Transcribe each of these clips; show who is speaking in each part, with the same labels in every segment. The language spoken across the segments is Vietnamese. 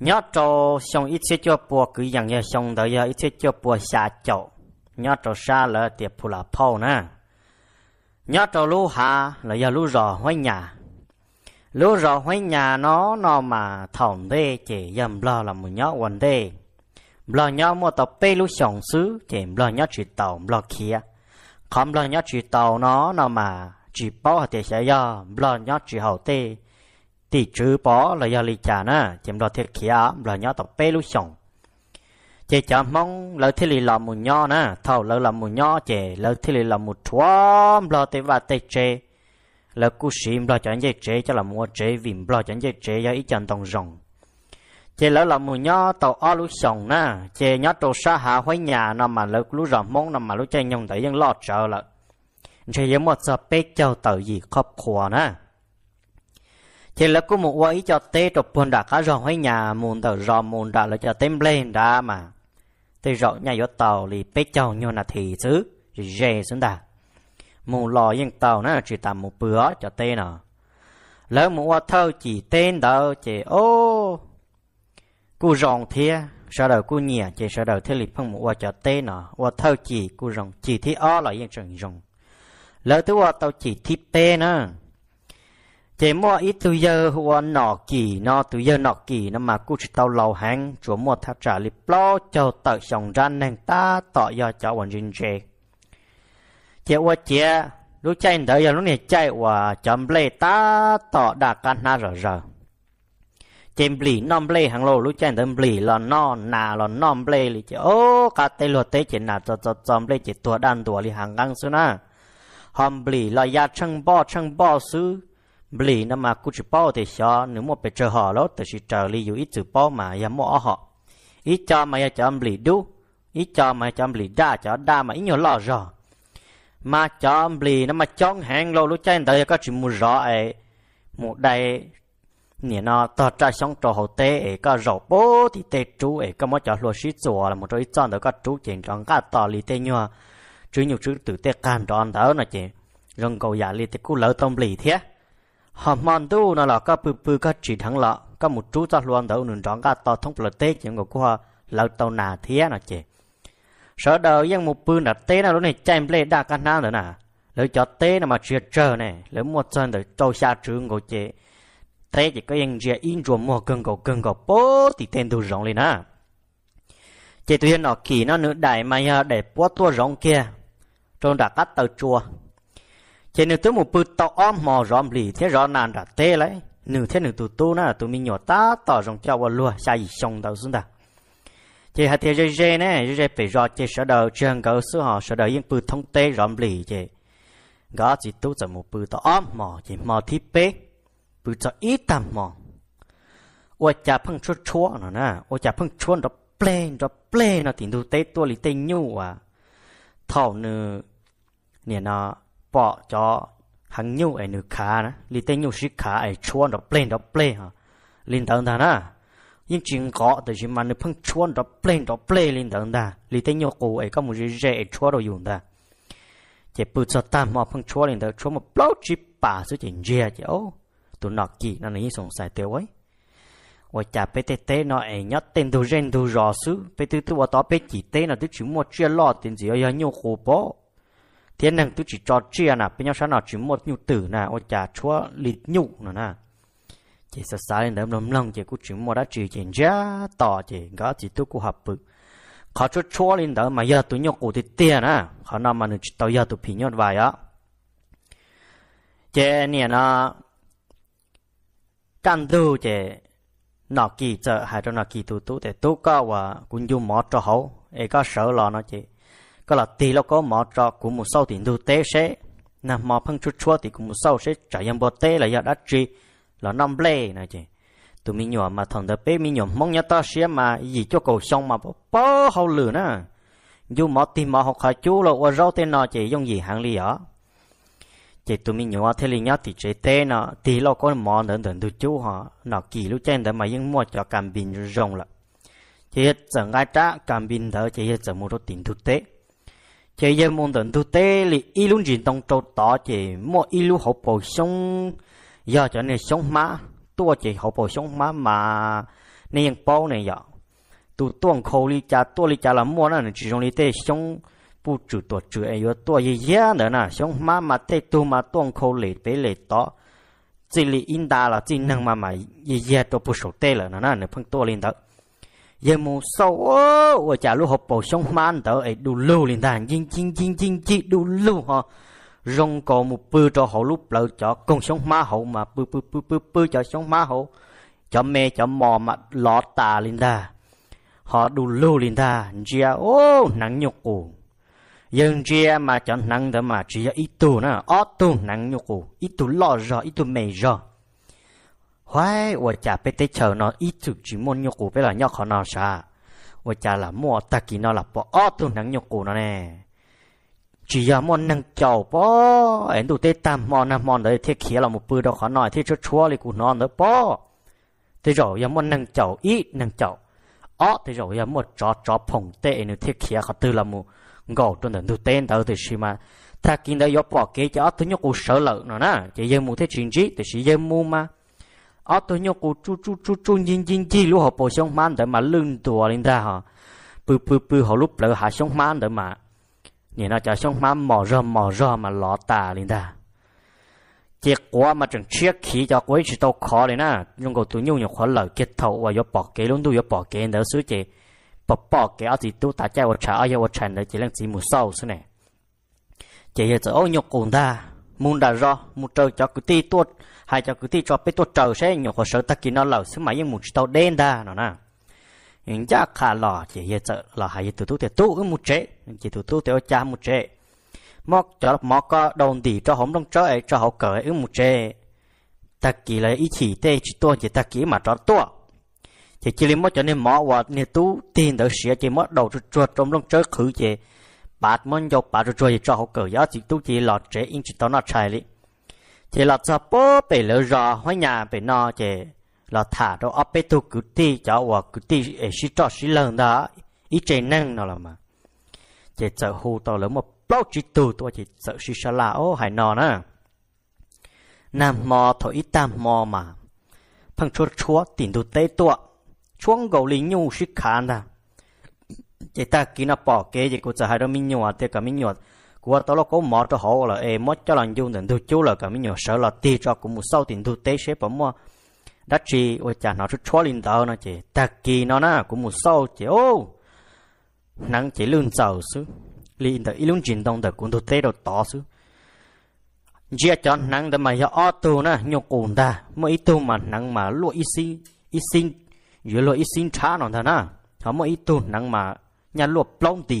Speaker 1: nhớ trò xong ít chế cho bùa cứ dạng như xong đó giờ ít chế cho bùa xa chậu nhớ trò xa là tiệp phù là phao nè nhớ trò lú hà là giờ lú rò hoay nhà lú rò hoay nhà nó nó mà thòng đê chỉ dầm lo là một nhớ quần đê lo nhớ mua tập tê lú xong xứ chỉ lo nhớ chỉ tàu lo kia không lo nhớ chỉ tàu nó nó mà chỉ bao hạt tiền sẽ do lo nhớ chỉ hậu tê thì chứ bỏ là do lì chả na chém đo thiệt khía là nhó tập bê lúc sòng chị chả mong lỡ thiết lì làm một nhó na thầu lỡ làm một nhó chị lỡ thiết lì làm một chua lo tế và tế chê lỡ cú xìm lo chẳng dễ chê cho là mua chê vì lo chẳng dễ chê do ý chân tòng rồng chị lỡ làm một nhó tàu o lúc sòng na chị nhó trâu xa hạ hoài nhà nằm mà lỡ lúc rồng mong nằm mà lúc chơi nhông tới dân lo chờ lỡ chị giống một giờ bê châu tờ gì khóc khùa na thì là có một quay cho tê trục buồn đã cá rong hay nhà mùn tờ rò mùn đã là cho tem lên đã mà tê rõ nhà yo tàu lì bế chầu như là thì chứ dễ dê xuống đã mù lò yên tàu nó chỉ tạm một bữa cho tê nọ lỡ mù quay thơ chỉ tên đâu chỉ ô cô rong thia sau đầu cô nhẹ chỉ sau đầu thế lì phân mù quay cho tê nọ quay thơ chỉ cô rong chỉ thi o là yên trần rong lỡ thứ quay tàu chỉ thi pê nữa thế mua ít tu giờ hùa nọ kỳ nọ tu giờ nọ kỳ nó mà cú chỉ tàu lầu hàng chúa mua tháp trả lip lo cho tờ sòng ran nàng ta tọ do cho bọn rình chê chế qua chế lúc chạy đợi giờ lúc này chạy qua chấm lê ta tọ đà can na rồi rồi chế bỉ non lê hàng lô lúc chạy đợi bỉ là no nà là non lê thì chế ô cả tê lụa tê chế nà cho cho chấm lê chế tua đan tua li hàng ngang xưa na hòm bỉ là ya chăng bo chăng bo xứ bli nó mà cứ chụp bao thì cho nếu một bị chờ họ lốt thì chỉ trở li dù ít chụp bao mà yếm mỏ họ ít cho mà yếm cho bli đu ít cho mà cho bli đa cho đa mà ít nhiều lo rồi mà cho bli nó mà chọn hàng lâu lúc trên tới có chỉ mua rõ ấy một đầy nè nó tỏ trai xong trò hậu tế ấy có rổ bố thì tê chú ấy có mỗi cho lúa xí chùa là một chỗ ít chọn đó có chú chuyện trong cả tỏ lì tê nhua chú nhiều chú tử tê cam tròn đó là chị rừng cầu giả lý tê cú lỡ tông bli thế họ mòn tu nó là các bự bự các chỉ thắng lọ các một chú ta luôn đầu nương tròn các to thông plate tết những người của họ lâu tàu nà thế nó chị sợ đầu dân một bự nạt tê nó lúc này chạy lên đa căn nào nữa nè lỡ cho tê nó mà chuyện chờ này lỡ một chân để trâu xa trường của chị thế chỉ có những chuyện in chuồng mua cưng cổ cưng cổ bố thì tên tôi rộng lên á chị tuyên nó kỳ nó nữa đại mà để bố tua rộng kia trong đã cắt tàu chùa chỉ nếu tôi một bữa tàu om mò rõm lì thế rõ nàn đã tê lấy nếu thế nếu tụi tôi nè tụi mình nhỏ ta tỏ rồng cho vào lùa xa gì xong đâu xuống ta chỉ hạt thế rê rê nè rê rê phải rõ chỉ sợ đầu trường cầu sư họ sợ đầu yên bự thông tê rõm lì chỉ gõ chỉ tu cho một bữa tàu om mò chỉ mò thi bê bữa cho ít tầm mò ôi cha phăng chua chua nó nè ôi cha phăng chua đó plane đó plane nó thì tụi tê tua lì tê nhu à thảo nữa nè bỏ cho hàng nhiều ai nữ khá nè lì tên nhiều sĩ khá ai chuan đó plane đó plane hả linh thần thần à nhưng chuyện có từ chỉ mà nữ phăng chuan đó plane đó plane linh thần ta lì tên nhiều cụ ai có một gì dễ ai chuan đồ dùng ta chỉ bự cho ta mà phăng chuan linh thần chuan một bao chip bả, số chuyện gì à chứ ô tụi nó kỳ nó này sùng sai tiêu ấy và chả PTT nó ấy nhất tên đồ gen đồ rõ sứ PT tôi vào đó PT nó tôi chỉ mua chia lo tiền gì ở nhau khổ bỏ thế nên tôi chỉ cho chia nè bên nhau sáng nào chỉ một nhu tử nè ôi chà chúa lịt nhu nè nè chỉ sợ sai lên đấm đấm lông chỉ cũng chỉ một đã chỉ chỉ giá tỏ chỉ gõ chỉ tôi cũng hợp bự khó chúa chúa lên đỡ mà giờ tôi nhóc cổ thì tiền nè khó nào mà nó chỉ tao giờ tôi phí nhọt vài á chỉ nè nó căn à, du chỉ, nó kỳ trợ hay cho nó kỳ tu tu để tu cao và cũng dùng mót cho hậu ấy có sợ lo nó chỉ. ก็ là ตีแล้วก็หมอจอกูมุเศร้าถึงดูเตะเชนะหมอพังชุดชัวติกูมุเศร้าเชจ่ายังบ่เตะเลยยาดัดจีแล้วน้ำเล่นะจีตัวมีหยอมาทองเดเป้มีหยอมองยาตาเสียมาหยีเจ้าเก่าชงมาบ่ป้อเขาหลือนะยูหมอตีหมอหกขาจูแล้วว่าเราเตนอจียงหยีหางลีอ๋อ chị tụi mình nhỏ thế liền nhá thì chế tê nọ thì lo có mò đần đần tụi chú họ nọ kỳ lúc trên đó mà những mua cho cảm bình rồng là chị chẳng ai trả cảm bình thở chị chẳng mua đồ tiền thực tế chỉ giờ muốn tận tu tế li y luôn chuyện tông trâu tỏ chỉ mua y luôn hậu bổ sung giờ cho nên sống má tua chỉ hậu bổ sung má mà nên những bao này giờ tu tuồng khâu li cha tua li cha là mua nó chỉ trong li tế sống bu chủ tua chủ ấy yo tua gì giá nữa nè sống má mà tế tu mà tuồng khâu li tế li tỏ chỉ li in đa là chỉ năng mà mà gì giá tôi bu sổ tế là nó nè phân tua lên đó ye mù sâu ơ wa cha lu hộp bầu sông anh tớ ấy đu lưu liền đàn chinh chín chín chín chi đu lưu họ rong cổ một bư cho hậu lúc lợ cho con sông má hậu mà bư bư bư bư bư cho sông má hậu cho mẹ cho mò mà lọ tà liền đà họ đu lưu liền đà chia ô nắng nhục cụ dân chia mà cho nắng tớ mà chia ít tu nữa, ót tu nắng nhục cụ ít tu lo rồi ít tu mày rồi hoài wo cha pe te chờ nó ít chụp chỉ môn nhục cụ pe là nhóc khó nó sa wo cha là mua ta kỳ nó là bỏ ó tu nắng nhục cụ nó nè chỉ giờ môn nâng chầu bỏ em tụ tê tam mòn nam mòn đấy thế kia là một bữa đó khó nói thế cho chúa li cụ nó nữa bỏ thế rồi giờ môn nâng chầu ít nâng chầu ó thế rồi giờ một chó chó phồng tệ nữa thế kia khó tư là một gầu tuần tụ tên tao từ xí mà ta kinh đã yếu bỏ kế cho tôi nhóc cụ sợ lợn nó nè chỉ giờ mù thế chuyện gì thì giờ mù mà ở ờ, tôi nhóc cô chú chú chú chú nhìn nhìn chỉ lúc họ bổ xong man để mà lưng tua lên ra hả bự bự bự họ lúc lỡ hạ xong man để mà nhìn nó cho xong man mò rơ mò rơ mà lọ tà lên ra kết quả mà chẳng chiếc khí cho quấy chỉ tao khó lên na, nhưng cô tôi nhung nhung khó lỡ kết thầu và yếu bỏ kế luôn tôi yếu bỏ kế nữa sứ chị bỏ bỏ kế ở thì tôi ta chạy vào trả ở vào chạy nữa chỉ là chỉ một sau sứ này chỉ giờ tôi ô nhục cùng ta muốn đã rõ muốn chơi cho cứ ti tuột hai cho cứ thi cho biết tôi trầu sẽ nhiều khó sở ta kỳ nó lẩu xứ mà nhưng một chút tàu đen đa nó nè những chắc khả lò chỉ hiện sợ là hai từ tu thì tu cứ một chế chỉ từ tu thì cha một chế móc cho móc có đồng tỷ cho hổng đông chơi cho họ cởi ứng một chế ta kỳ là ý chỉ tê chỉ tôi chỉ ta kỳ mà cho tôi chỉ chỉ lấy móc cho nên móc và nên tu tiền đỡ sửa chỉ móc đầu chuột trong đông chơi khử chế bát môn dọc bát chuột chỉ cho họ cởi giá chỉ tu chỉ lọt chế in chỉ tao nó chạy đi chỉ là sao bố bể lỡ rò hóa nhà bể no chè là thả đâu ở bể tu cứ ti cho và cứ ti ở xí trọ xí lần đó ít chè năng nó là mà chè sợ hù to lớn một bao chỉ tu tôi chỉ sợ xí sa la ô hải nò nữa nam mò thổ ít tam mò mà phăng chúa chúa tìm tu tế tuọ chuông gầu lý nhu xí khán ta chè ta kí nó bỏ kế chè cô sợ hai đâu mình nhọ thì cả minh nhọ của tôi lo có mở cho họ là em mất cho lần dùng đến thu chú là cả mấy nhỏ sợ là ti cho cũng một sau tiền thu tế xếp bấm mua đã chi ôi cha nó chút cho linh tao nó chị tạc kỳ nó nè cũng một sau chị ô nắng chỉ lương giàu xứ liền tới lương chuyển động tới cũng thu tế đồ to xứ chia cho nắng để mà giờ ô tô na nhô cồn ta mỗi ít tô mà nắng mà lụa ít xin ít xin dưới lụa ít xin trả nó thằng nè họ mỗi ít tô nắng mà nhà lụa plong tì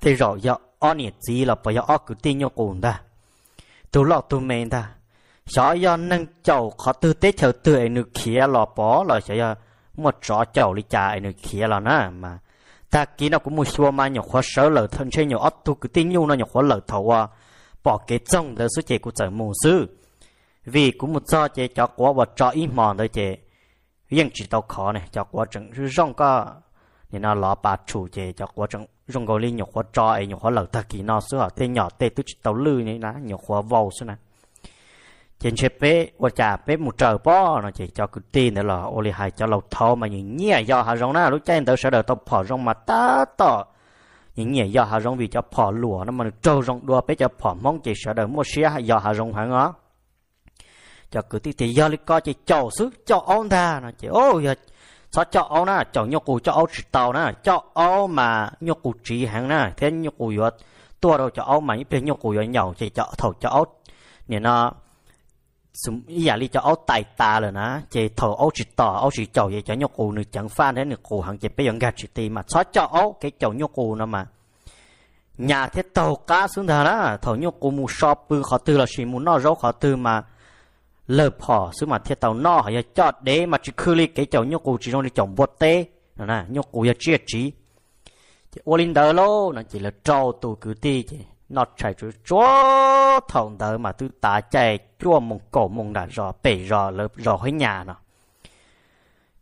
Speaker 1: thì rõ dọ ở nhiệt gì là bây giờ ở cứ tin nhau cùng ta tôi lo tôi mệt ta sợ do nâng chầu khó tư tế chầu tư ấy nữ kia lò bỏ là sợ do một rõ chầu đi trả ấy nữ kia là nó mà ta kỹ nó cũng mua xua mà nhỏ khó sợ lỡ thân chơi nhỏ ớt tu cứ tin nhau nó nhỏ khó lỡ thầu à bỏ cái trông lỡ số chế của trời mù sư vì cũng một do chế cho quá và cho ít mòn đấy chế riêng chỉ tao khó này cho quá chẳng rong cả. 你那老爸出去就我种种个哩肉火炸哎肉火老他给那时候天鸟天都去到绿呢那肉火 vào xuống này trên xe bé và chả bé một trời bó nó chỉ cho cứ tin nữa là ô hai cho lâu thâu mà những nhẹ do hà rong na lúc chạy tới sợ đời tao phò rong mà ta tỏ những nhẹ do hà rong vì cho phò lùa nó mà trâu rong đua bé cho phò mong chỉ sợ đời mua xe do hà rong hả ngó cho cứ tí thì do lý co chỉ chầu sức cho ông ta nó chỉ ô giờ sao cho ô na cho nhóc cụ cho ô chỉ tàu na cho ô mà nhóc cụ chỉ hàng na thế nhóc cụ vừa tua đâu cho ô mà những bên nhóc cụ yết nhau chỉ cho thầu cho ô nên nó sum giả li cho ô tài ta rồi na chỉ thầu ô chỉ tàu ô chỉ chầu vậy cho nhóc cụ nữa chẳng phan thế nhóc cụ hàng chỉ bây giờ gạt chỉ tì mà sao cho ô cái chầu nhóc cụ nó mà nhà thế tàu cá xuống thà đó thầu nhóc cụ mua shop bưng khó từ là chỉ muốn nó rau khó từ mà lơ phò sứ mà thiết tàu nọ hay chọt đế mà chỉ khư li cái chồng nhóc cụ chỉ nó đi chồng vô tê nè nè nhóc cụ ya chia trí chỉ ô linh đỡ lô nó chỉ là trâu tù cứ ti chỉ nó chạy chú chúa thòng đỡ mà tư tá chạy chúa mông cổ mông đã rõ bể rõ lơ rõ hơi nhà nó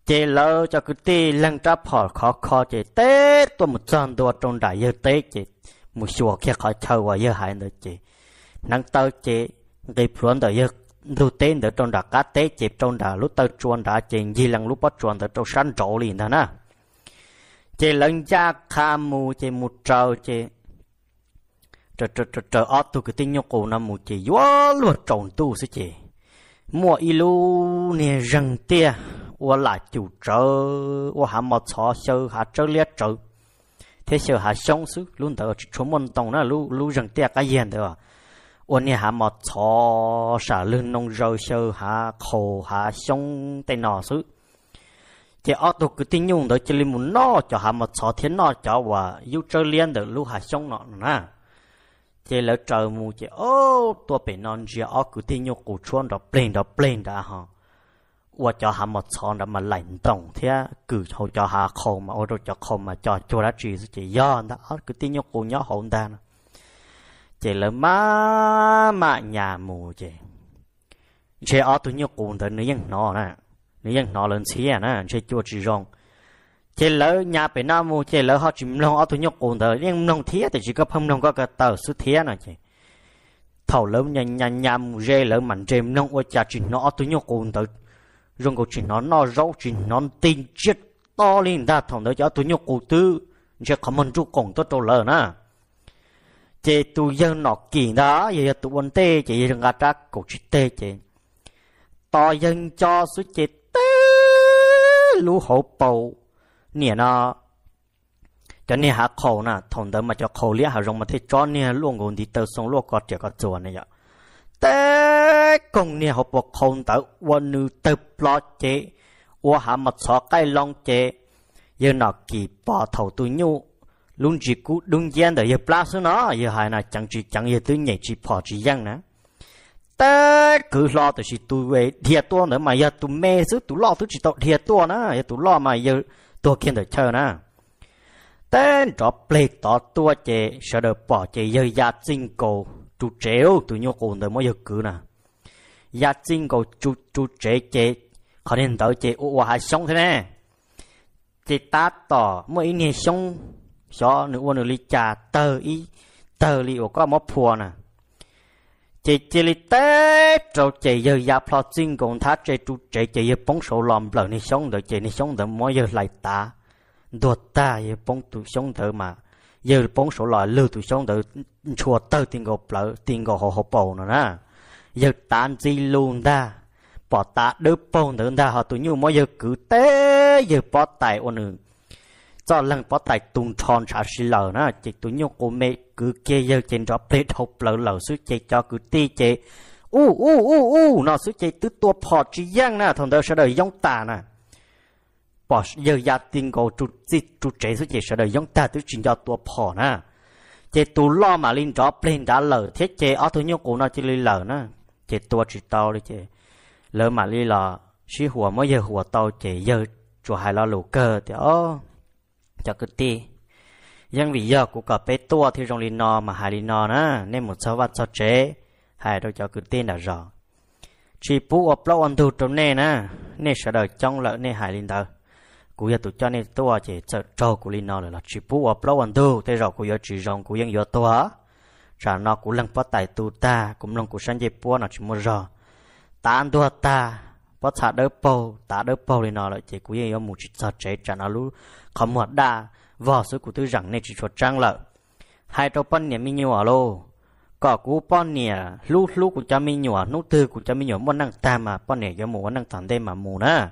Speaker 1: chỉ lơ cho cứ ti lăng tráp họ khó khó chỉ tê tôi một tròn đua trong đại giờ tê chỉ một xua kia khỏi chơi và giờ hại nữa chỉ nắng tơ chỉ gây phun đời yêu ดูเต้นเดตรงดากาเต้เจ็บตรงดาลุตจวนดาเจงยีลังลุปจวนเดตรงสันโจลีนะนะเจลังยาคามูเจมุเจ้าเจจจจจออตุกติญโกนามูเจยัวลวดจงตู้สิเจมัวอีลูเนี่ยรังเตีย我来就走，我还没查收，还走了走。thế sợ hạ sống xứ luôn đỡ chúng mình tông nó lu lu rằng tiếc cái gì đó ôn nhà hà mọt chó xả lưng nông rau sơ hà khổ hà sông tay nọ xứ chỉ ở tụ cứ tin nhung đó chỉ li một nọ cho hà mọt chó thiên nọ cho và yêu chơi liên được lúc hà sông nọ nè chỉ lỡ trời mù chỉ ô tua bị non chỉ ở cứ tin nhung cụ chuan đó plane đó plane đó hả và cho hà mọt chó đó mà lạnh tổng thế cứ cho cho hà khổ mà ô cho khổ mà cho cho ra chỉ chỉ do đó cứ tin nhung cụ nhớ hồn đàn chỉ là má mà nhà mù chỉ chế ở tuổi nhóc cùng tới nữ nhân nó nè nữ nhân nó lên xía à nè chế chua chỉ rong chế lỡ nhà bên nam mù chế lỡ họ chỉ mông ở tuổi nhóc cùng tới nhưng mông thía thì chỉ có phong mông có cái tờ số thía nè chế thầu lỡ nhà nhà nhà mù rê lỡ mạnh chế mông ở chả chỉ nó tuổi nhóc cùng tới rong cổ chỉ nó nó râu chỉ nó tin chết to lên ta thằng đó cho tuổi nhóc cùng tư chế không muốn chú cổng tốt trâu lỡ nè chế tu dân nọ kỳ đó giờ tụ quân tê chế rừng gạt ra cổ chút tê chế to dân cho số chế tê lũ hổ bầu nè nó cho nè hạ khẩu nè thằng đó mà cho khẩu lia hạ rồng mà thấy cho nè luôn ngồi đi tàu xuống luôn có trẻ có chuột này vậy tê cùng nè hộp bọc khẩu tàu quân nữ tàu lo chế ô hạ mặt xó cái long chế giờ nọ kỳ bỏ thầu tu nhu luôn chỉ cú đúng gian để giờ plas nó giờ hài là chẳng chỉ chẳng giờ tư nhảy chỉ phò chỉ giang nữa ta cứ lo từ chỉ tu về thiệt tuôn nữa mà giờ tu mê chứ tu lo tu chỉ tạo thiệt tuôn nà giờ tu lo mà giờ tua kia để chơi nà tên trọ ple tỏ tua chè sợ đỡ bỏ chè giờ ya sinh cầu chú chéo tu nhô cổ đỡ mỗi giờ cứ nà ya sinh cầu chú chú chế chè khó nên đỡ chè ô hà xong thế nè chè ta tỏ mỗi ngày sống gió nữ uôn li trà tờ y tờ li ổ có móc phùa nè chị chị li tê trâu chị giờ ya plo xin còn thá chị trụ chị chị giờ bóng sổ lòm lờ này sống được chị này sống được mỗi giờ lại ta đùa ta giờ bóng tụ sống được mà giờ bóng sổ lòi lư tụ sống được chùa tờ tiền gò lợ tiền gò hồ hồ bầu nữa nè giờ tan gì luôn ta bỏ ta đứa bầu nữa ta họ tụ như mỗi giờ cứ tê giờ bỏ tài ô nữa cho lần bỏ tài tung tròn xa xí lờ nó chị tụi nhau cô mẹ cứ kia giờ trên đó bê hộp lờ lờ suy chị cho cứ ti chị u u u u nó suy chị tứ tua phò chị giang nè thằng đó sẽ đời giống ta nè bỏ giờ gia tiền cầu trụ chị trụ chế suy chị sẽ đời giống ta tứ chuyện cho tua phò nè chị tụ lo mà lên đó bê đã lờ thế chị ở tụi nhau cô nó chỉ lì lờ nè chị tua chị tao đi chị lờ mà lì lờ xí หัว mới giờ หัว tao chị giờ chùa hai lo lù cơ thì ô cho cứ ti nhưng vì giờ cũng có bé tua thì rong lin no mà hai lin no na nên một số vật số chế hai đâu cho cứ tin đã rõ chỉ bù ở lâu ăn đủ trong nè na nên sợ đời trong lợi nên hai lin đâu cú giờ tụi cho nên tua chỉ sợ trâu của lin no là chỉ bù ở lâu ăn đủ thế rồi cú giờ chỉ rong cú yên giờ tua trả nó cũng lăng phát tài tu ta cũng lăng cú sáng dịp bùa nó chỉ một rõ ta ăn tua ta bắt thả đỡ bầu tá đỡ bầu thì nó lại chỉ quý yêu một chút sợ chế chả nó lú không một đa vỏ số của tư rằng này chỉ chuột trang lợ hai trâu bắn nhà mi nhiều ở lô cỏ cú bắn nhà lú lú của cha mi nhỏ nút từ của cha mi nhỏ muốn năng tam mà bắn nhà cho mù muốn năng tản đây mà mù nữa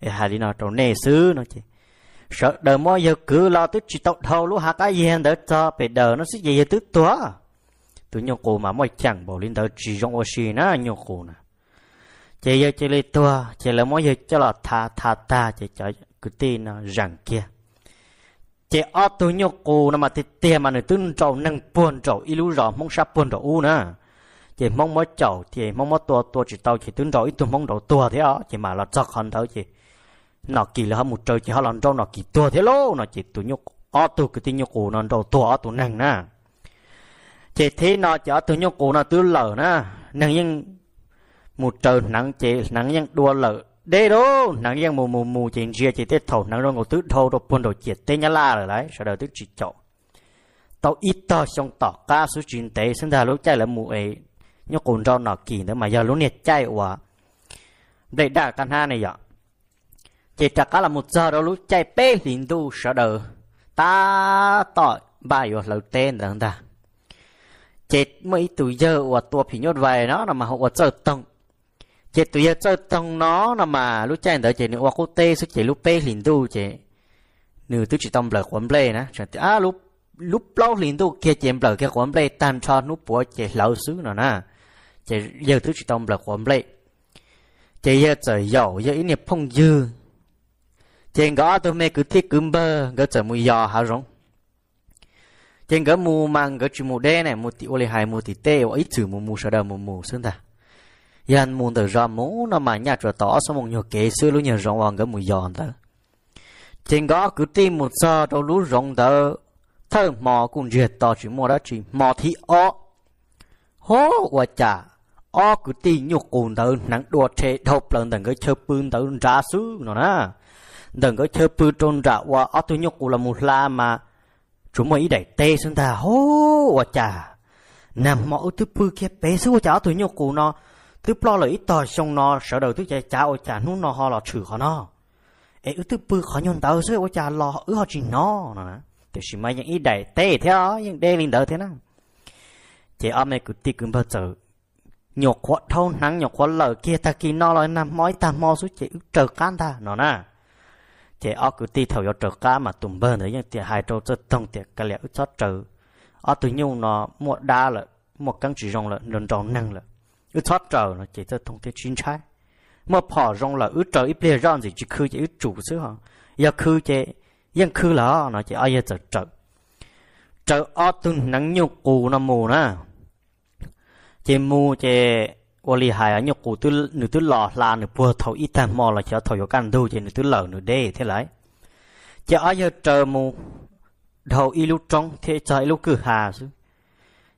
Speaker 1: e hai đi nó trâu nề xứ nó chỉ sợ đời mò giờ cứ lo tức chỉ tộc đầu lú hạ cái gì đỡ cho bị đời nó sẽ gì tức tua tụi nhau cổ mà mọi chẳng bỏ lên tới chỉ trong oxy nó nhau cổ nè chị giờ chị lấy tua chị lấy mỗi giờ cho là tha tha ta chị cho cứ tin nó rằng kia chị ở tu nhô cô nó mà thì tiền mà người tương trầu nâng buồn trầu ít lú rõ mong sắp buồn trầu u nè chị mong mỗi trầu chị mong mỗi tua tua chị tao chị tương trầu ít tu mong đầu tua thế á chị mà là chắc hơn thôi chị nó kỳ là một trời chị họ làm trâu nó kỳ tua thế lô nó chị tu nhô ở tu cứ tin nhô cô nó đầu tua ở tu nâng nè chị thấy nó chị ở tu nhô cô nó tư lở nè nâng nhưng một trời nắng chế nắng nhân đua lợ đê đô nắng nhân mù mù mù chỉ chia chỉ tết thầu nắng rồi ngồi tứ thâu rồi buồn đồ chết tê nhá la rồi đấy sau đó tứ chỉ chỗ tao ít to xong tỏ ca số chuyện tế sinh ra lúc chạy là mù ấy nhóc cồn rau nọ kỳ nữa mà giờ lúc nhiệt chạy quá để đã căn ha này vậy chỉ chắc là một giờ đó lúc chạy bê liền tu sợ đờ ta tỏi bài ở lâu tên rằng ta chết mấy tuổi giờ và tua phí nhốt về nó là mà họ ở giờ tông che tu ya cho tông nó là mà lúc chạy đợi chị nữa cô tê sức chị lúc pe liền tu chị nữ tức chị tông bờ quấn play nè chẳng à lúc lúc lâu liền tu kia chị bờ kia quấn play tan cho nút búa chị lâu xứ nó nè chị giờ tức chị tông bờ quấn play chị giờ chờ dầu giờ ý niệm phong dư chị gõ tôi mẹ cứ thiết cứ bơ gõ chờ mùi giò hả rồng trên gỡ mù mang gỡ chữ mù đen này mù tị ô lê hai mù tị tê ô ít chữ mù mù sợ đờ mù mù xương ta yan mun tờ ra mũ nó mà nhạt rồi tỏ xong một nhiều kế sư lúc nhiều rộng hoàng cái mùi giòn tờ trên đó cứ tìm một giờ đâu lú rộng tờ thơ mò cũng duyệt tỏ chỉ mò đó chỉ mò thì o hố và chả o cứ tìm nhục cùng tờ nắng đùa che độc lần tầng cái chơi bươn tờ ra sư nó nè đừng có chơi bươn trôn ra và o tôi nhục cùng là một la mà chúng mày đẩy tê xuống ta hố và chả nằm mẫu thứ bư kia bé sư và chả tôi nhục cùng nó tức lo lợi ít tòi xong nó sợ đầu tức chạy cha ôi cha nó nó ho là chửi họ nó ê ư tức bư khó nhon tao sơ ôi cha lo ư họ chỉ nó nè thì chỉ mấy những ít đại tê thế đó những đê linh đỡ thế nào chị ông này cứ ti cứ bơ giờ nhột quá thâu nắng nhột quá lở kia ta kia nó lại nằm mói ta mò xuống chị trở cán ta nó nè chị ông cứ ti thầu vô trở cá mà tụm bơ nữa nhưng thì hai trâu rất tông thì cái lẽ chót trừ ở tụi nhung nó một đá lợi một căn chỉ rong lợi rong rong năng lợi ư thoát trở nó chỉ cho thông tin chính trái mà phỏ rong là ư trở ít lìa rong gì chỉ khư chỉ ư chủ xứ hả? giờ khư chế dân khư là nó chỉ ai giờ trở trở ở từng nắng nhục cụ nó mù na chế mù chế ô lì hài ở nhục cụ tư nửa tư lò là nửa bùa thầu ít thầm mò là cho thầu có căn đô chế nửa tư lở nửa đê thế lại chế ai giờ trở mù đầu y lúc trong thế trời lúc cứ hà chứ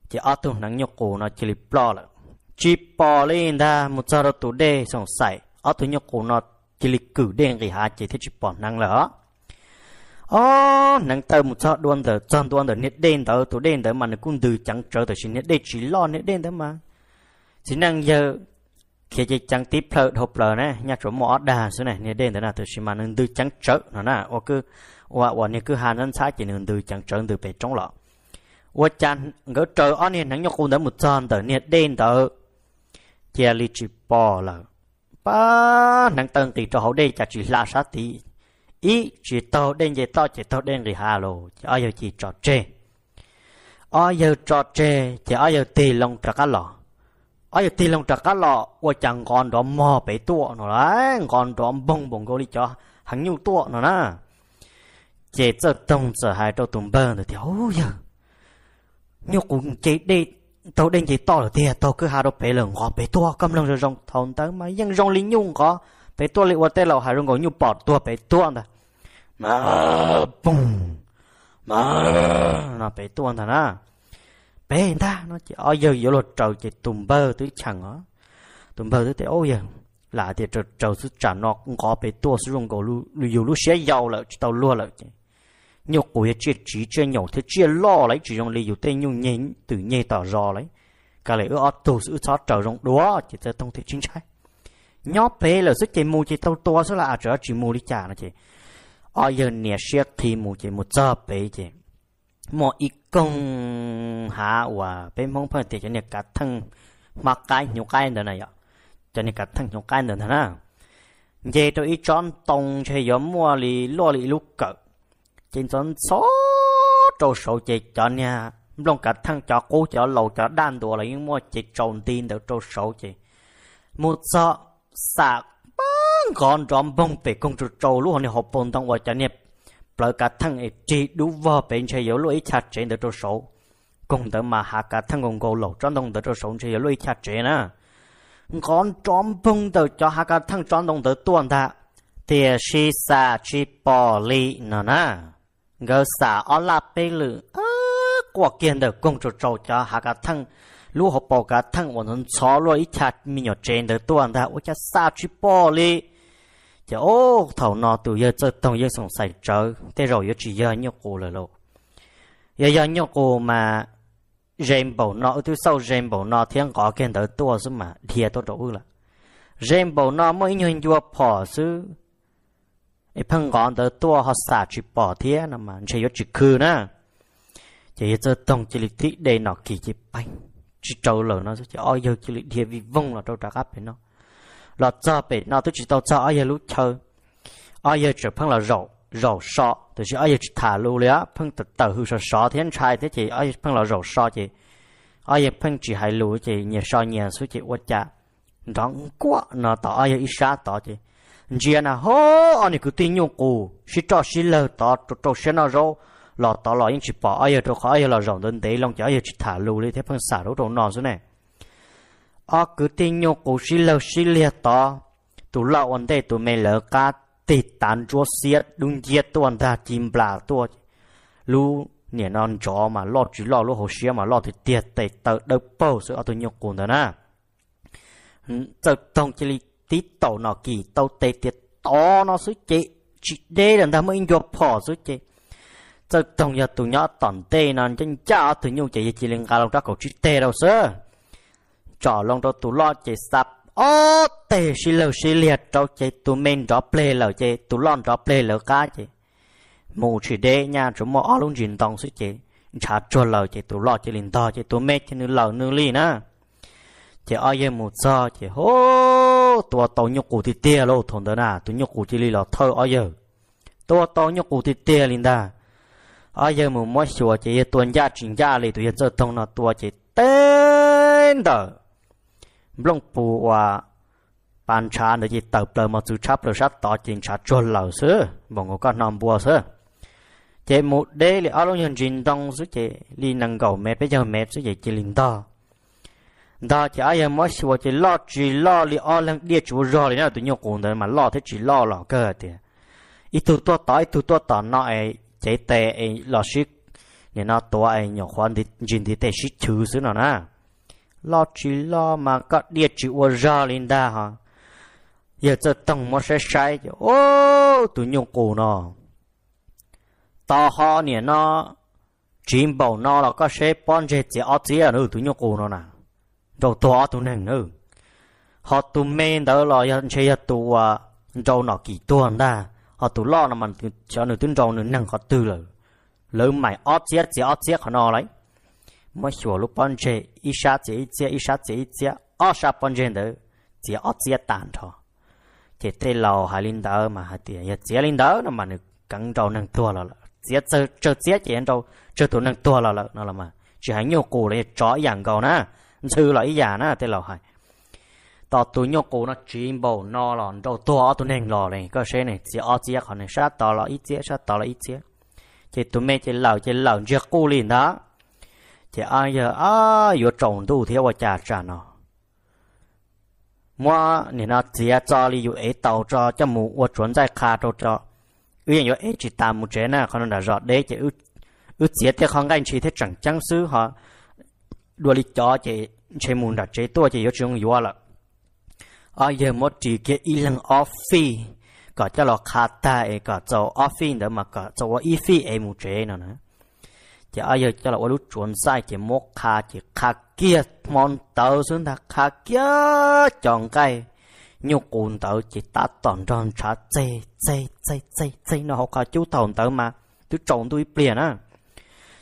Speaker 1: chế ở từng nắng nhục cụ nó chỉ lì lo là chỉ bỏ lên ra một giờ đầu tủ đề sòng sải ở tủ nhóc cổ nó chỉ lịch cử đen cái hạ chỉ thấy chỉ bỏ năng lỡ ó năng tờ một giờ đoan tờ chọn đoan tờ nét đen tờ tủ đen tờ mà nó cũng từ chẳng trở tờ chỉ nét đen chỉ lo nét đen tờ mà chỉ năng giờ khi chỉ chẳng tiếp lợ hộp lợ này nhà chỗ mỏ đà số này nét đen tờ nào tờ chỉ mà nó từ chẳng trở nó nè ô cứ ô ô nè cứ hà năng sai chỉ nó từ chẳng trở từ về trong lọ ô chan ngỡ trời ó nè nhóc cổ tờ một giờ tờ nét đen tờ thia li chỉ bỏ là ba nắng tân thì cho hậu đây chả chỉ là sát ti, ý chỉ tao đen về tao chỉ tao đen thì hà lô chỉ ai giờ chỉ trò chê ai giờ trò chê chỉ ai giờ tì lông trà cá lọ ai giờ tì lông trà cá lọ qua chẳng còn đó mò bể tua nó đấy còn đó bông bông gô đi cho hắn nhung tua nó nè chỉ cho tông sợ hai cho tùng bơ thì thiếu giờ nhóc cũng chỉ đi tàu đen chỉ to rồi thì tàu cứ hà đồ bể lửng họ bể to cầm lưng rồi rong thòng tới mà vẫn rong lính nhung có bể to lại qua tê lầu hà rong ngồi nhung bỏ tua bể to nè mà bùng mà nó bể to nè nè bể ta nó chỉ ở giờ giờ lột trầu chỉ tùng bơ tứ chẳng á tùng bơ tứ thế ôi giờ là thì trầu trầu sức trả nó cũng có bể to sử dụng cổ lu lu dù lu xé dầu là tàu lua là nhiều cổ ye chia chỉ chia nhỏ thế chia lo lấy chỉ dùng lý dụ tên nhung nhín từ nhẹ tỏ rò lấy cả lẽ ưa tổ sự chó trở rộng đó chỉ tới thông thể chính xác nhó bé là sức chế mù chỉ tao to số là à trở chỉ mù đi trả nó chị ở giờ nè xe thì mù chỉ một giờ bé chị một ít công hạ và bên mong phải thì cho nên cả thân mặc cái nhiều cái nữa này ạ cho nên cả thân nhiều cái nữa nè về tôi ít chọn tông chơi giống mua lì lo lì lúc cỡ chính son số trâu sầu chị cho nha lòng cả thằng cho cô cho lầu cho đan đùa là những mua chị trồng tin được trâu sầu chị một sợ sạc băng con tròn bông về công trâu trâu luôn thì họp bồn tăng qua cho nè bởi cả thằng ấy chỉ đủ vợ bên chơi yếu lối chặt chị được trâu sầu công tử mà hạ cả thằng gồng gầu lầu trong đồng được trâu sầu chơi yếu lối chặt chị nữa con tròn bông được cho hạ cả thằng tròn đồng được tuần ta thì si sa chỉ bỏ li nữa nè ngờ xả ở là bê lử à quả kiên được công chủ trâu cho hạ cả thăng lũ họ bỏ cả thăng bọn hắn chó lo ít chặt mình nhỏ trên được tuần đã ôi cha xa chỉ bỏ đi chả ô thầu nọ tụi giờ chơi tông giờ sống sài trở thế rồi giờ chỉ giờ nhau cô lời lộ giờ giờ nhau cô mà rèm bầu nọ tôi sau rèm bầu nọ thiên có kiên được tuần rồi mà thiệt tôi đâu là rèm bầu nọ mới nhìn vua bỏ xứ ไอ้พังก่อนเตอตัวหอสาจิปอเทียนะมันใช้ยศจิคือนะจะยศต้องจิลิติเดนอกี่จิไปจิโจเหล่านั้นจะอ้อยยจิลิเทียวิวงเราตัวตากับเป็นเนาะเราจะเป็นเนาะตัวจิตเราจะอ้อยรู้เชออ้อยจะพังเราเราเราสอตัวจิอ้อยจิถารู้เลยอ่ะพังตัดเต่าหูสอสอเทียนชายเทียจิอ้อยพังเราเราสอจิอ้อยพังจิหายรู้จิเนี่ยสอเนี่ยสุจิวัจจะร้องกว่าเนาะต่ออ้อยอิสระต่อจิ giờ là hô anh cứ tin nhung cụ xí cho xí to tỏ cho xí nó rồi lọ tỏ lọ những chỉ bỏ ai ở đâu khó ai là rộng đơn đấy lòng chả ai chỉ thả lù lấy thế phân xả đâu đâu nọ rồi này à cứ tin nhung cụ xí lờ xí lìa tỏ tụ lọ anh đây tụ mày lỡ cá tị tán chúa xiết đúng giết tuần ta chim bà tua lù nè non chó mà lọ chỉ lọ lù hồ xía mà lọ thì tiệt tệ tờ đâu bầu sự ở tụ nhung cụ đó nè tờ tông chỉ tí tổ nó kì tàu tê tiệt to nó suy chế chị đê đàn ta mới nhập phỏ suy chế giờ tổng giờ tụi nhỏ tòn tê nó chân cha tụi nhau chạy chỉ lên gà lòng ra cổ chỉ tê đâu sơ trò lòng đó tụi lo chạy sập ô tê xì lầu xì liệt trâu chạy tụi mình đó play lầu chạy tụi lon đó play lầu cá chạy mù chỉ đê nha chúng mò luôn chuyện tòng suy chế chả cho lầu chạy tụi lo chạy liền to chạy tụi mẹ chạy nửa lầu nửa ly nữa chỉ ai em một giờ chỉ hô tôi tàu nhục cụ thì tia lô thằng đó nà tôi nhục cụ chỉ lì lọ thôi ai giờ tôi tàu nhục cụ thì tia liền đà ai giờ một mỗi chùa chỉ tuần gia trình gia lì tụi giờ thông nó tôi chỉ tên đó long pu và bàn trà để chỉ tập lời mà chú chấp lời sắp tỏ chuyện trà trôn lầu sứ bọn người con nằm bùa sứ chỉ một đây là ở long nhân trình đông sứ chỉ li năng cầu mệt bây giờ mệt sứ chỉ chỉ liền đó đó chỉ ai em mới sửa chỉ lo chỉ lo li o lăng địa chủ rồi nữa tụi nhau cùng đấy mà lo thế chỉ lo lo cơ thì ít tụi tôi tỏ ít tụi tôi tỏ nó ấy chế tệ lo sĩ nhà nó tụi ấy nhỏ khoan thì nhìn thì tệ sĩ chữ xứ nó nè lo chỉ lo mà có địa chủ rồi lên đa ha, giờ tôi tông mà sẽ sai chứ ô tụi nhau cùng nó tao họ nhà nó chim bầu nó là có sẽ bón chết chế ở chế ở à nữa tụi nhau cùng nó nào rồi tua tu nên nữa họ tu men đó là yên chơi tu à trâu nó kỳ tua ta họ tu lo là mình cho nó tuần trâu nửa năng họ tư rồi lỡ mày ót chết chết ót chết họ nó lấy mới sửa lúc bọn chơi ít sát chết ít chết ít sát chết ít chết ót sát bọn chơi đó chỉ ót chết tàn thọ chỉ tê lâu hai linh đỡ mà hai tiền giờ chết linh đỡ nó mà nửa cắn trâu năng tua rồi chết chơi chơi chết chỉ ăn trâu chơi tu năng tua rồi nó là mà chỉ hãy nhiều cụ để chó dạng cầu na sư là ý già nó thế là hay tao tụi nhau cố nó chìm bầu nó lò đâu tao tụi nên lò này có xe này chỉ ở chia còn này sát tao là ít chia sát tao là ít chia chỉ tụi mẹ chỉ lầu chỉ lầu chưa cố liền đó chỉ ai giờ à vừa trồng đủ theo và trả trả nó mua nên nó chia cho đi vừa ấy tàu cho cho mù vừa chuẩn ra khá cho cho ưu vừa ấy chỉ tạm một chế na còn là rõ đấy chỉ ưu ưu chia thì không anh chỉ thấy chẳng chẳng sư họ đua lý cho chị chơi mùn đã chế tua chị yếu trường yếu là ở giờ một chỉ cái ý lần offi có cho là khá ta ấy có cho offi đó mà có cho ý phi ấy mù chế nữa nữa chỉ ở giờ cho là lúc chuẩn sai chỉ một khá chỉ khá kia món tàu xuống ta khá kia chọn cây nhục cuốn tàu chỉ ta toàn tròn trả chê chê chê chê chê nó học khá chú tàu tàu mà chú trộn tôi bìa nữa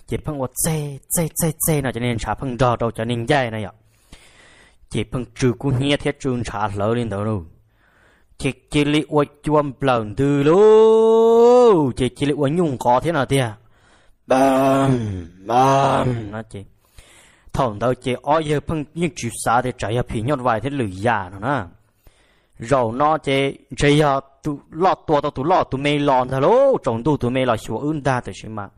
Speaker 1: chỉ phăng một xe xe xe xe nào cho nên xả phăng rò đâu cho nên dây này ạ chỉ phăng trừ cú nghe thế trường xả lỡ lên đầu luôn chỉ chỉ li ô chuông blần từ luôn chỉ chỉ li ô nhung khó thế nào tia bam bam nó chỉ thằng đầu chỉ ở giờ phăng những chữ xả thì chạy hợp hình nhau vài thế lười già nó nè rồi nó chế chế tu lọt tua tao tu lọt tu mê lọt thà lô trồng tu tụ mê lọt xua ưn ta tới mà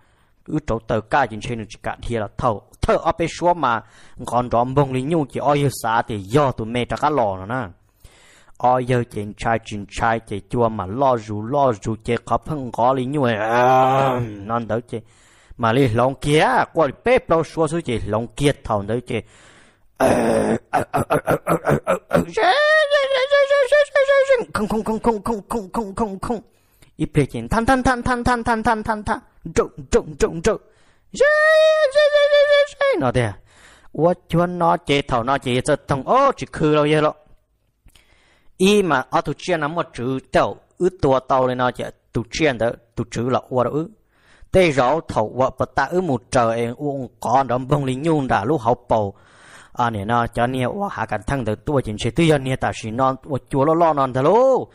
Speaker 1: ư trâu tờ ca trên trên được cả thì là thầu thợ ở bên số mà còn đó bông lý nhung chỉ oi xã thì do tụi mẹ chắc cá lò nữa nè oi giờ trên trai trên trai chỉ chua mà lo rủ lo rủ chỉ có phân có lý nhung à non đỡ chỉ mà lý lòng kia qua bếp bao số số chỉ lòng kia thầu đỡ chỉ không không không không không không không không không ít bề trên than than than than than than than than trụng trụng trụng trụng nó thế 我穿那街头那街这同哦去去了耶了，伊嘛阿土见那么知道，一多到了那街土见的土知了我了，对绕头我不打一木折诶，我讲人帮你用的路好包。啊，你呢？叫你我还敢听得多进去，对呀，你但是呢，我做了老难的喽。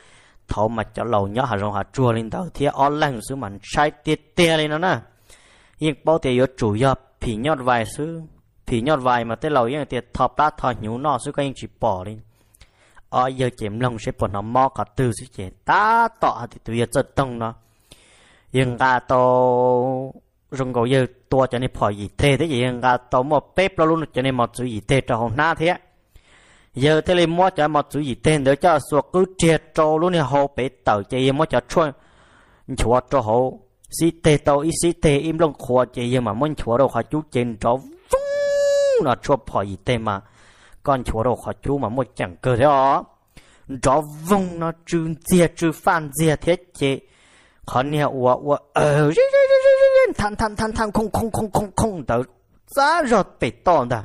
Speaker 1: thầu mà cho lầu nhớ hà rong hà chua lên đầu thì lăng xứ mình sai tiệt tiệt lên nó nè nhưng bao tiền yếu chủ yếu phỉ nhọt vài xứ phỉ nhọt vài mà tới lầu yên tiệt thọp đá thọ nhú nọ xứ các anh chỉ bỏ lên ở ờ, giờ chém lòng sẽ bỏ nó mò cả từ xứ chém ta tọ thì tụi giờ chất tông nó nhưng ta tàu rung cầu giờ tua cho nên phò gì thế thế gì nhưng ta tàu một bếp lo luôn cho nên một chữ gì thế cho hôm na thế giờ thế này mua cho một chú gì tên đó cho số cứ triệt trâu luôn thì hồ bể tờ chơi mua cho chuan chúa cho hồ si tê tàu ít si tê im lòng khó chơi mà muốn chúa đâu khó chú trên trâu vung nó chúa phò gì tên mà con chúa đâu khó chú mà muốn chẳng cơ thế đó trâu vung nó trừ chia trừ phản chia thế chế khó nè ủa ủa ờ thằng thằng thằng thằng không không không không không tớ giá rọt bể to đó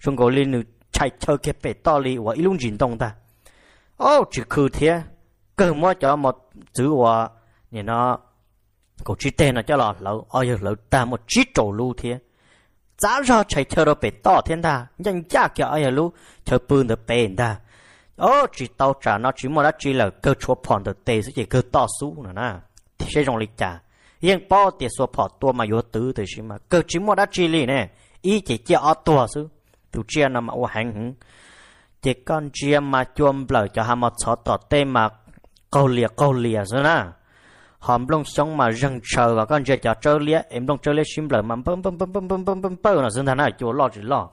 Speaker 1: chúng có lên chạy chờ kịp về to lì và ilung chuyển động ta ô chỉ cứ thế cơ mà cho một chữ và nhìn nó cổ chỉ tên là cho là lẩu ôi giờ lẩu ta một chỉ trổ lu thế giá ra chạy chờ rồi về to thiên ta nhanh giá kia ôi giờ lu chờ bươn được bền ta ô chỉ tao trả nó chỉ một đã chỉ là cơ chúa phòn được tê sẽ chỉ cơ to sú nữa na thì sẽ dùng lịch trả yên bao tiền số phỏ tua mà yếu tứ thì chỉ mà cơ chỉ một đã chỉ lì nè ý chỉ chia ở tua chứ tu chia nằm ô hành chỉ con chia mà chuông bờ cho hà một số tọt tê mà câu lìa câu lìa rồi na hòm lông sống mà răng chờ và con chơi cho chơi lìa em lông chơi lìa sim bờ mà bấm bấm bấm bấm bấm bấm bấm bấm bấm bấm bấm này chúa lo chỉ lo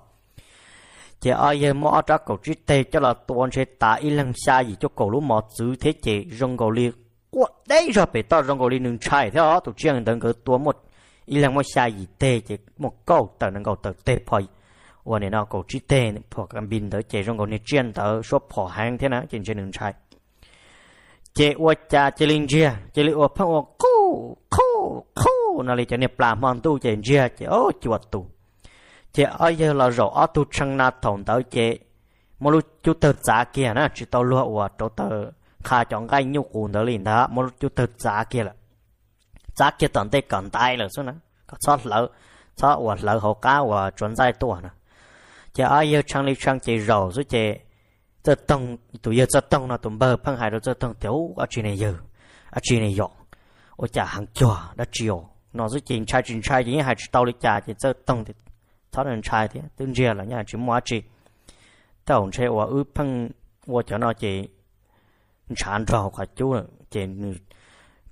Speaker 1: chị ơi em mua cho cậu chỉ tê cho là tuôn sẽ tả y lăng xa gì cho cậu lúc mọt giữ thế chị rong cậu lìa quá đấy rồi bị tao rong cậu lìa nương trai thế đó tụi chia người đừng cứ tuôn một y lăng mua xa gì tê chị một câu tờ nâng cậu tờ tê phải 我呢那个只点破干病的，这种个呢见到说破寒天呢，真正能拆。这我家这邻居，这里我碰我哭哭哭，那里这呢把忙都见这这哦就都，这哎呀老肉啊都成那同到这，莫路就到咋个呢？就到路我到到卡讲该牛骨那里他，莫路就到咋个了，咋个等待等待了，是呢？个操老操我老好干我存在多呢。chị ai yêu chăng đi chăng chị rầu rồi chị giờ tông tụi giờ giờ tông là tụi bờ phăng hải rồi giờ tông thiếu ở chị này giờ ở chị này dọn ôi chả hàng chùa đã chiều nó rồi chị trai chị trai chị hai chị tao đi chả chị giờ tông thì thoát lên trai thì tương chia là nhà chị mua chị tao chơi ở ư phăng qua chỗ nào chị chán rầu cả chú chị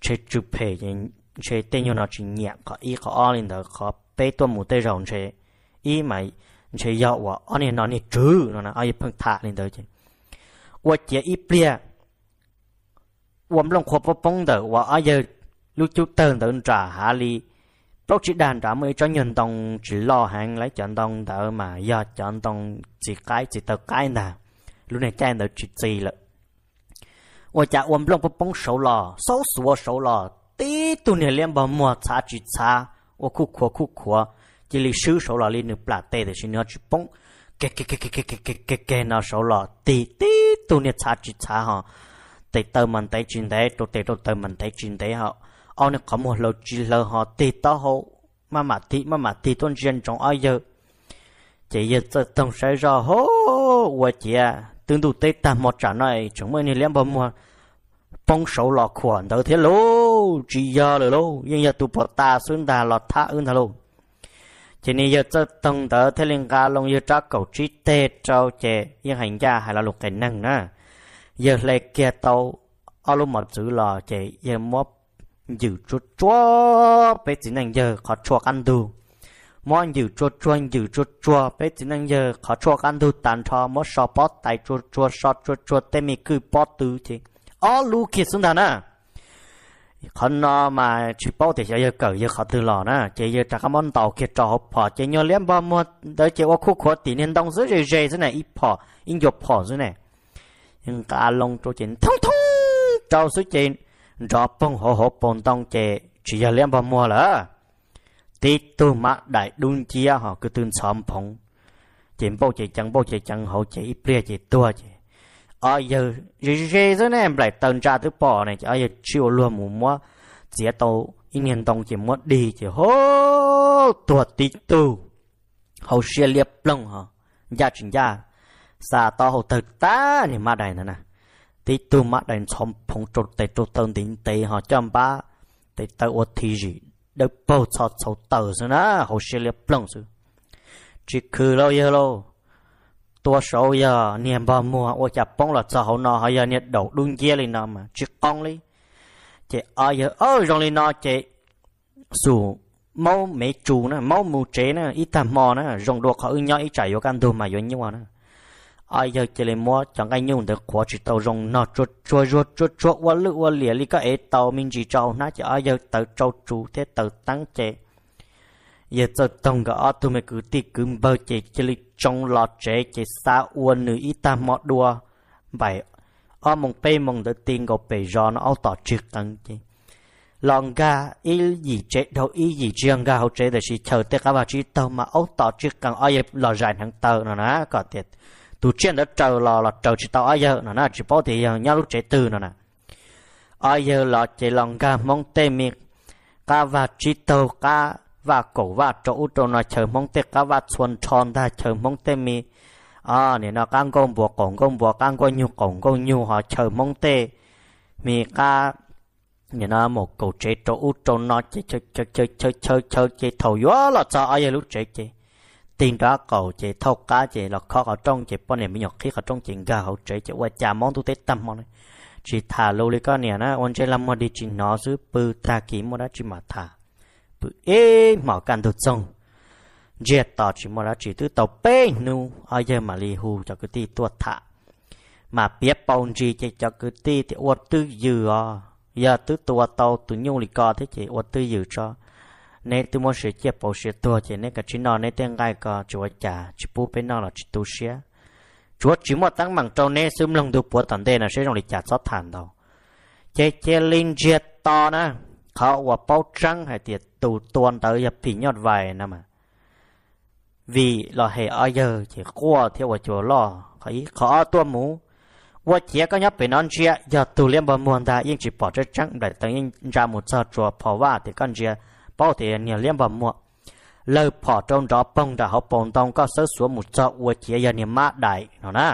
Speaker 1: chơi chụp phê chị chơi tên nhau nó chỉ nhẹ có ý có o lên đó có bê tuôn mù tê rồng chơi ý mày chơi dạo wa anh em nó nè trừ nó là ai phăng thả lên tới chứ wa chế ít bia wam long khop pong tờ wa ai giờ lúc chú tơn tờ trả hạ li bốc chỉ đàn trả mới cho nhân tông chỉ lo hàng lấy chọn tông tờ mà do chọn tông chỉ cái chỉ tờ cái nè lúc này chen tờ chỉ gì lợ wa cha wam long khop pong sầu lò sầu sủa sầu lò tí tu nè liêm bờ mua cha chỉ cha wa khu khu khu chỉ lý sư sổ lò liên nửa plà tê thì xin nhớ chỉ bông kê kê kê kê kê kê kê kê kê nó số lọ, tì tì tu nè chả chỉ chả họ tê tơ mình tê chín tê tu tê tu tơ mình tê chín tê họ ông nè có một lô chỉ lơ họ tì tơ họ mà mà tì mà mà tì tuân dân trong ai giờ chỉ giờ tơ tông sai rõ hô quá chị à tương tự tê ta một trả này chúng mình liền bao mua bông số lọ khoản đầu thế lô chỉ giờ rồi lô nhưng giờ tụ bỏ ta xuống ta lọt tha ơn thà lô chỉ nên giờ cho tông tớ thế liên ca long giờ trắc cầu trí tê trâu chè yên hành gia hay là lục cảnh năng nữa giờ lệ kia tàu ở lúc mà giữ lò chè giờ móp giữ chua chua bé chỉ năng giờ khó chua ăn đủ mò giữ chua chua giữ chua chua bé chỉ năng giờ khó chua ăn đủ tàn thọ mò sọ bót tay chua chua sọ chua chua tê mi cứ bót tứ chè ở lúc kia xuống đàn à คนนอมาชิปอติจะเกิดเยอะขอตือหล่อนะเจยจากมันต่อเขตจอพอเจยเลี้ยมบอมดเดเจว่าคู่ขวดตีเนียนต้องซื้อเจเจซะเนี่ยอีพออิงหยบพอซะเนี่ยยังการลงโจเจนทงทงเจ้าซื้อเจนจอปงหัวหัวปนต้องเจชิยเลี้ยมบอมัวเหรอตีตัวมาได้ดุนเจียหอคือตื่นซ้อมผงเจนโปเจจังโปเจจังหัวเจอีเปรี้ยเจตัวเจ ở ờ, giờ rê rồi này em lại tần tra thứ bỏ này ở ờ, giờ chiều luôn mù mua chia tàu in hiện tông chỉ mua đi chỉ hô tuột tí tu hầu xe liệp lông hả gia trình gia xa to hậu thực ta thì mà đây nè tí tu mà đây xong phong trột tê trột tần tính tê họ cho ba tê tờ ô thì gì đâu bầu cho cháu tờ rồi nè hầu xe liệp lông rồi chỉ cứ lâu giờ lâu ตัวโซยาเนี่ยบ่มัวโอจะป้องละจะหนอหายเนี่ยดอกดุนเยเลยนะมาจิกองเลยเจอายเออจงเลยนะเจสู่ม้าเมจูนะม้ามูเจนะอีตามอนะจงดวกเขาอึ้งย่อยใจอยู่กันดูมาอยู่นี่วะนะอายเจเลยมัวจังไงยุ่งเด็กขวาจิตเอาจงนอจดจวจดจดจววันลึกวันเหลี่ยลิก็เอตเอามินจีเจ้านะเจอายเตอเจ้าจูเทเตอตั้งเจ giờ cho tông gõ tôi mới cứ tì cứ bơ chế chế lì trong lọ chế chế xa ua nữ ít ta mọ đua vậy ở mong bê mong đỡ tiên gọ bê gió nó ở tỏ trước tăng chế lòng ga y gì chế đâu y gì riêng ga hậu chế để chỉ chờ tới cả bà chỉ tàu mà ở tỏ trước tăng ở dịp lò dài hàng tàu nó nè có thiệt tụ chuyện đã trâu lò lọt trâu chỉ tàu ở giờ nó nè chỉ bỏ thì giờ nhau lúc chế tư nó nè ở giờ lò chế lòng ga mong tê miệng cả và chỉ tàu cả và cổ và chỗ chỗ nó chờ mong tê cá và xuân tròn ta chờ mong tê mi à nên nó càng gom bùa cổng gom bùa càng gom nhiều cổng gom nhiều họ chờ mong tê mi cá nên nó một cổ chế chỗ chỗ nó chơi chơi chơi chơi chơi chơi chơi chơi thầu gió là sao ai lúc chơi chơi tiền đó cầu chế thâu cá chế là khó ở trong chế bọn này mi nhọc khi ở trong chuyện gà hậu chế chế quay chả món tu tết tâm món này chỉ thả lâu lấy con nè nó ôn chế làm mà đi chỉ nó giữ bự ta kiếm mà đã chỉ mà thả bự ê mỏ can đột sông jet tỏ chỉ mò ra chỉ tư tàu bê nu ai giờ mà li hù cho cái ti tuột thả mà biết bông gì chỉ cho cái ti thì uất tư dừa giờ tư tuột tàu tụ nhung lì co thế chỉ uất tư dừa cho nên tôi muốn sửa chế bảo sửa tua chỉ nên cái chuyện nọ nên tiếng co chú chúa trả chỉ bu bên nọ là chỉ tu sửa chúa chỉ một tăng bằng trâu nên xung lòng được bùa tận đây là sẽ trong lịch trả sót thản đâu chế chế linh chết to nữa เขาว่าเป้าจังให้เตียตูตวนเตอยับผียอดไว้นะมา vì là hệ ở giờ chỉ qua theo ว่าจัวล่อเขาเขาตัวหมูว่าเจียก็ยับไปนอนเชียอย่าตูเลี้ยงบะมวนตายิ่งจีปอดจะจังได้ตั้งยิ่งจามุดซอจัวพอว่าแต่กันเชียเป้าเตียเนี่ยเลี้ยงบะมวนលើផតចំដបងដហបងតងក៏សើសួរមួយចោអួជាយានិមាដៃណណា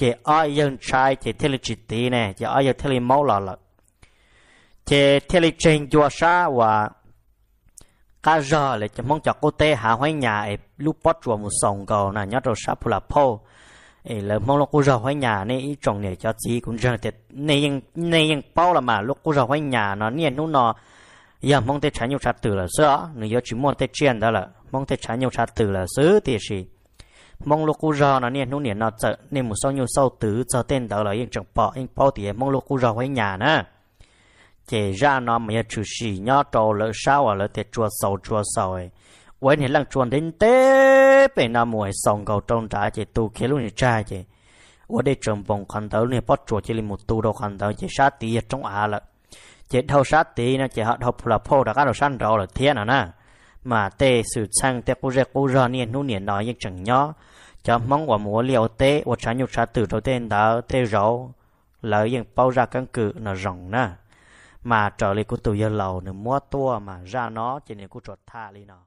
Speaker 1: ជាអើយើងឆាយជា intelligent ណែជាអើយើង tele មកឡឡ chế thế lịch trình chùa sa và cá giờ là chấm mong cho cô tê hạ hoài nhà ấy e lúc bắt chùa một sòng cầu là nhớ rồi sa phù e là phô ấy là mong lúc cô giờ hoài nhà này ý trồng này cho chị cũng nhưng giờ nhưng này ยัง này ยัง bao là mà lúc cô giờ hoài nhà nó niên nó nó giờ mong tê trả nhiều sát tử là sữa nếu giờ chỉ muốn tê chuyện đó là mong tê trả nhiều sát tử là sữa thì gì mong lúc cô giờ nó niên nó niên nó sợ nên một sau nhiều sau tử cho tên đó là yên chẳng bỏ yên bỏ thì mong lúc cô giờ hoài nhà nữa chỉ ra nó mới chủ sĩ nhỏ trâu lỡ sao à lỡ thì chua sầu chua sầu ấy quên thì lăng chuồn đến tế về nó mùi sòng cầu trong trả chỉ tu kia luôn trai chỉ ở đây trường bồng khăn tớ này bắt chuột chỉ là một tu đâu khăn tớ chỉ sát tí trong à lợ chỉ thâu sát tí nó chỉ học học là phô đã các đầu săn rõ là thiên à nà, mà tê sự sang tê cô rê cô rơ niên nu niên nói nhưng chẳng nhó cho mong quả múa liều tê ở trái nhục trái tử đầu tên đó tê rõ, lỡ những bao ra căn cự nó rộng nà mà trở lại của tụi giờ lầu nữa mua tua mà ra nó cho nên cô chuột tha đi nó